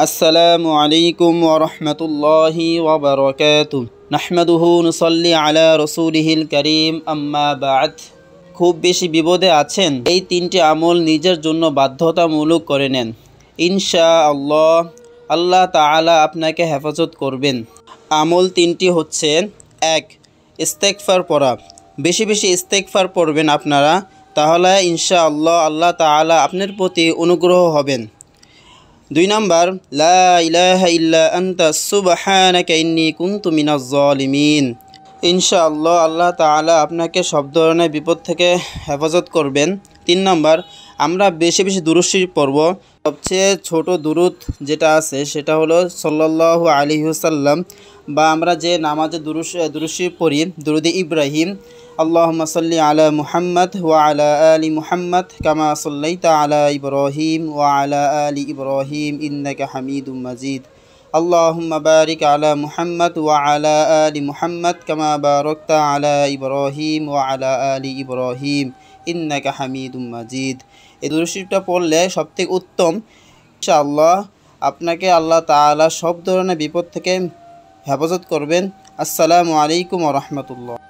عليكم ورحمة الله وبركاته نحمده নুসল্লি আলা رسوله করিম أما بعد খুব বেশি বিপদে আছেন এই তিনটি আমল নিজের জন্য বাধ্যতামূলক করে নেন ইনশা আল্লাহ আল্লাহ তালা আপনাকে হেফাজত করবেন আমল তিনটি হচ্ছে এক ইস্তেকফার পড়া বেশি বেশি ইস্তেকফার পড়বেন আপনারা তাহলে ইনশা আল্লাহ আল্লাহ তালা আপনার প্রতি অনুগ্রহ হবেন দুই নম্বর লা ইনশাআল্লাহ আল্লাহ তালা আপনাকে সব ধরনের বিপদ থেকে হেফাজত করবেন তিন নম্বর আমরা বেশি বেশি দুরুশি পড়ব সবচেয়ে ছোট দুরুত যেটা আছে সেটা হলো সল্লাহ আলী হুসাল্লাম বা আমরা যে নামাজে দুরুশ দুরুশি পড়ি দুরুদি ইব্রাহিম আল্লাহম সাল্লি আলা মুহাম্মদ ওয়া আলা আলি মুহাম্মদ কামা সাল্লাইতা আলা ইব্রাহিম ওয়া আলা আলি ইব্রাহিম ইন্নাকা হামিদুম মাজিদ আল্লাহুম্মা বারিক আলা মুহাম্মদ ওয়া আলা আলি মুহাম্মদ কামা বারাকতা আলা ইব্রাহিম ওয়া আলা আলি ইব্রাহিম ইন্নাকা হামিদুম মাজিদ এই দুরুশিটা পড়লে সব থেকে উত্তম ইনশাআল্লাহ আপনাকে আল্লাহ তাআলা সব ধরনের বিপদ থেকে হেফাজত করবেন আসসালামু আলাইকুম ওয়া রাহমাতুল্লাহ